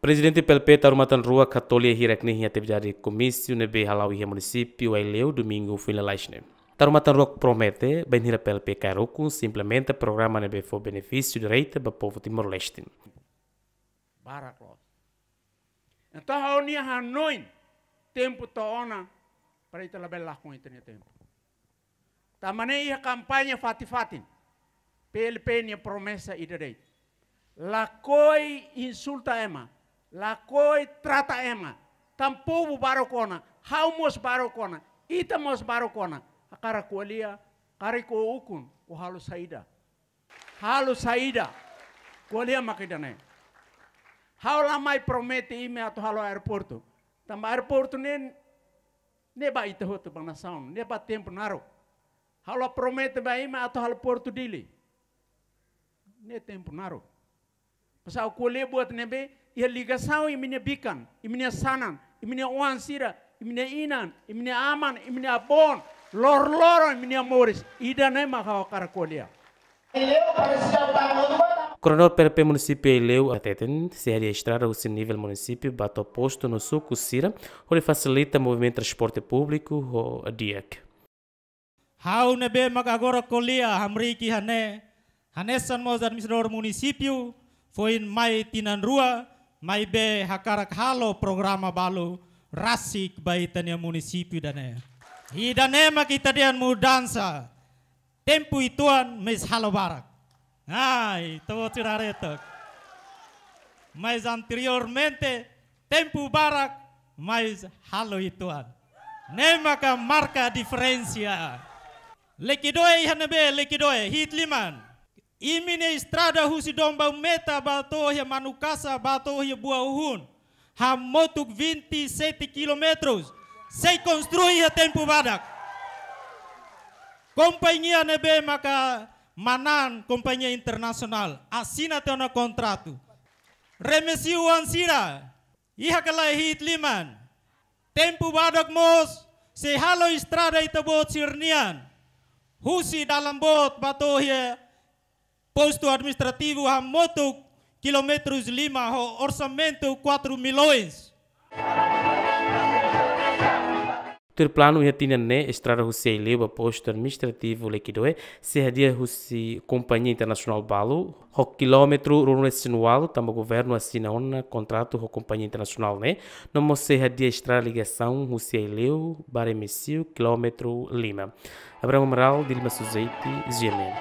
Presidente PLP rua Katolia Hirekni ia teve jari comício nebe halau ia município Aileu domingo fui na Laishne. rua promete bem hira PLP Kairoku implementa programa nebe for benefício direito para povo Timor-Leste. Baraklov. Então a unia hanoi tempo toona para ita label lakong itanya tempo. Tamane ia campanha fati-fatin. PLP nia promessa ida deit. Lakoi insulta ema. lakoi trata ema. Tampovo barokona haumos barokona itamos barokona akara cara kari kariko ukun, o halo saída. Halo saída. Colia maquidane. Haula mai promete ime atau halu aeroporto. Tamba aeroporto nem neba itahoto banação, neba tempo naro. Halo promete ba ime ato halo porto dili. Ne tempo naro. Pasal buat nebe ia liga sao iminya iminya sanan, iminya iminya inan, iminya aman, iminya lor lor iminya moris. Ida ne makau karakolia. Coronel PRP município eleu ateten se registrar o seu nível município bato posto no sul Cira, onde facilita o movimento de transporte público ou a DIEC. Hau nebe magagora colia hamriki hane hanesan mozar misror município foin mai tinan rua mai be hakarak halo programa balu rasik ya munisipi dane. I dane kita dian mudansa. Tempu ituan mes halo barak. Ai, to tiraretok. mais anteriormente tempu barak, mais halo ituan. Nemaka diferensia. Lekidoe Lekidoi hanebe lekidoe hitliman. Imine estrada husi domba meta bato manucaça batorria buauhun. Hamotuk 27 kilometros. Saya konstrui ya tempu badak. Companhia nebe maka manan internasional. Asina teona kontratu. Remesi Remesiu ansira. Iha kalai hit liman. Tempu badak mos. Se halo estrada itabot sirnian. Husi dalam bot batorria Posto administrativo moto quilômetros Lima, orçamento 4 milhões. plano Terplano né estrada Husei leba posto administrativo lekidoe se hadia Husi Companhia Internacional Balu o quilômetro runo sinual o governo assina um contrato com a Companhia Internacional né não se hadia estrada ligação Husei leu baremesio quilômetro Lima Abraão Amaral Dilma Suzeite Ziemen